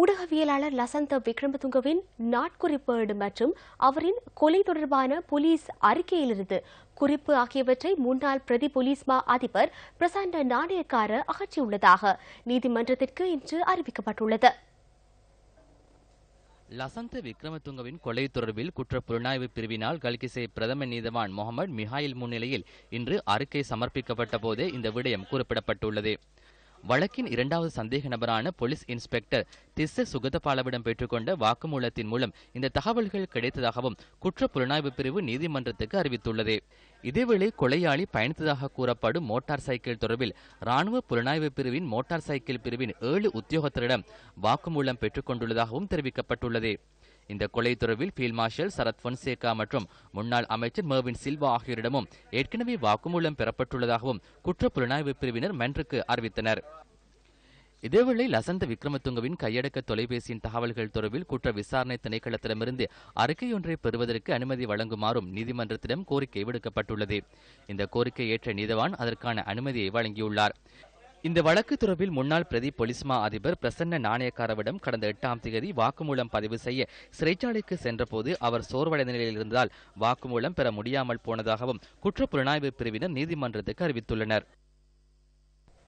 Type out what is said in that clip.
ஊடகவியலாளர் லசந்த விக்ரமதுங்கவின் நாட்குறிப்பேடு மற்றும் அவரின் கொலை தொடர்பான போலீஸ் அறிக்கையிலிருந்து குறிப்பு ஆகியவற்றை முன்னாள் பிரதி போலீஸ் மா அதிபர் பிரசாந்த நாணயக்கார அகற்றியுள்ளதாக நீதிமன்றத்திற்கு இன்று அறிவிக்கப்பட்டுள்ளது லசந்த விக்ரமதுங்கவின் கொலை தொடர்பில் குற்ற புலனாய்வு பிரிவினால் கல்கிசை பிரதம நீதவான் முகமது மிஹாயில் முன்னிலையில் இன்று அறிக்கை சமர்ப்பிக்கப்பட்ட போதே இந்த விடயம் குறிப்பிடப்பட்டுள்ளது வழக்கின் இரண்டாவது சந்தேக நபரான போலீஸ் இன்ஸ்பெக்டர் திஸ்ஸ சுகதபாலவிடம் பெற்றுக்கொண்ட வாக்குமூலத்தின் மூலம் இந்த தகவல்கள் கிடைத்ததாகவும் குற்ற புலனாய்வு பிரிவு நீதிமன்றத்துக்கு அறிவித்துள்ளது இதேவேளை கொலையாளி பயணித்ததாக கூறப்படும் மோட்டார் சைக்கிள் தொடர்பில் ராணுவ புலனாய்வு பிரிவின் மோட்டார் சைக்கிள் பிரிவின் ஏழு உத்தியோகத்தரிடம் வாக்குமூலம் பெற்றுக்கொண்டுள்ளதாகவும் தெரிவிக்கப்பட்டுள்ளது இந்த கொலை தொடர்பில் ஃபீல்ட் மார்ஷல் சரத் பொன்சேகா மற்றும் முன்னாள் அமைச்சர் மெர்வின் சில்வா ஆகியோரிடமும் ஏற்கனவே வாக்குமூலம் பெறப்பட்டுள்ளதாகவும் குற்ற புலனாய்வு பிரிவினர் மன்றுக்கு அறிவித்தனர் இதேவேளை லசந்த விக்ரமதுங்கவின் கையடக்க தொலைபேசியின் தகவல்கள் தொடர்பில் குற்ற விசாரணை திணைக்களத்திடமிருந்து அறிக்கையொன்றை பெறுவதற்கு அனுமதி வழங்குமாறும் நீதிமன்றத்திடம் கோரிக்கை விடுக்கப்பட்டுள்ளது இந்த கோரிக்கை ஏற்ற நீதவான் அதற்கான அனுமதியை வழங்கியுள்ளார் இந்த வழக்கு தொடர்பில் முன்னாள் பிரதி பொலிஸ்மா அதிபர் பிரசன்ன நாணயக்காரவிடம் கடந்த எட்டாம் தேதி வாக்குமூலம் பதிவு செய்ய சிறைச்சாலைக்கு சென்றபோது அவர் சோர்வடைந்த நிலையில் இருந்தால் வாக்குமூலம் பெற முடியாமல் போனதாகவும் குற்றப்புலனாய்வு பிரிவினர் நீதிமன்றத்துக்கு அறிவித்துள்ளனர்